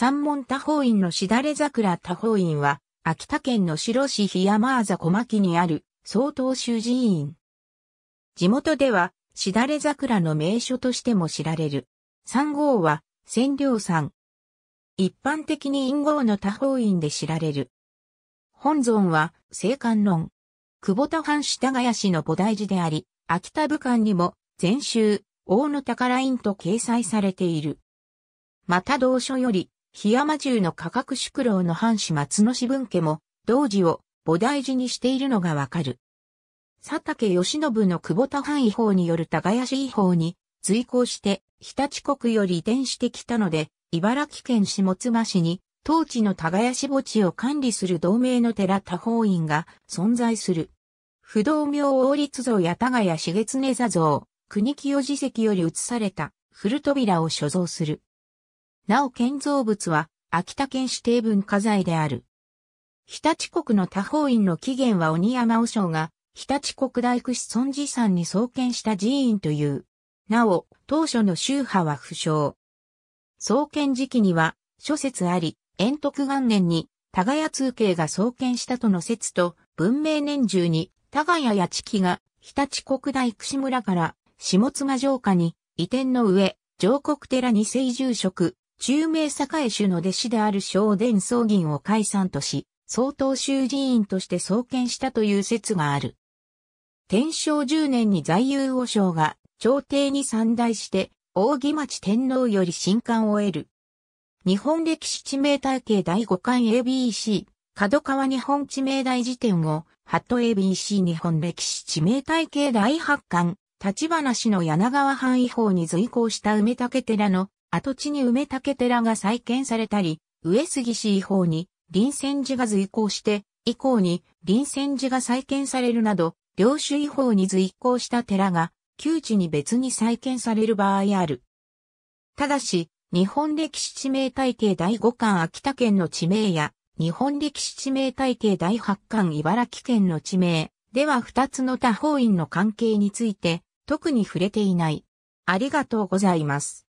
三門多宝院のしだれ桜多宝院は、秋田県の白市檜山麻小牧にある、総統修寺院。地元では、しだれ桜の名所としても知られる。三号は、千両山。一般的に陰号の多宝院で知られる。本尊は、聖観論。久保田藩下谷市の菩提寺であり、秋田武漢にも、禅宗、大野宝院と掲載されている。また同書より、檜山中の価格宿老の藩士松野氏文家も、同時を菩提寺にしているのがわかる。佐竹義信の久保田藩違法による耕し違法に随行して日立国より移転してきたので、茨城県下妻市に当地の耕し墓地を管理する同盟の寺多方院が存在する。不動明王立像や田谷茂常座像、国清寺跡より移された古扉を所蔵する。なお建造物は秋田県指定文化財である。日立国の多方院の起源は鬼山和尚が日立国大工子孫寺山に創建した寺院という。なお、当初の宗派は不詳。創建時期には諸説あり、延徳元年に多賀谷通慶が創建したとの説と、文明年中に多賀谷や地期が日立国大串村から下妻城下に移転の上、上国寺に聖住職、中名栄主の弟子である正伝宗銀を解散とし、総統衆寺院として創建したという説がある。天正10年に在遊和尚が朝廷に参大して、扇町天皇より新刊を得る。日本歴史地名体系第5巻 ABC、角川日本地名大辞典を、ハット ABC 日本歴史地名体系第8巻、立花氏の柳川範囲法に随行した梅竹寺の跡地に梅竹寺が再建されたり、上杉市以降に臨泉寺が随行して、以降に臨泉寺が再建されるなど、領主以降に随行した寺が、旧地に別に再建される場合ある。ただし、日本歴史地名体系第5巻秋田県の地名や、日本歴史地名体系第8巻茨城県の地名では2つの他方院の関係について、特に触れていない。ありがとうございます。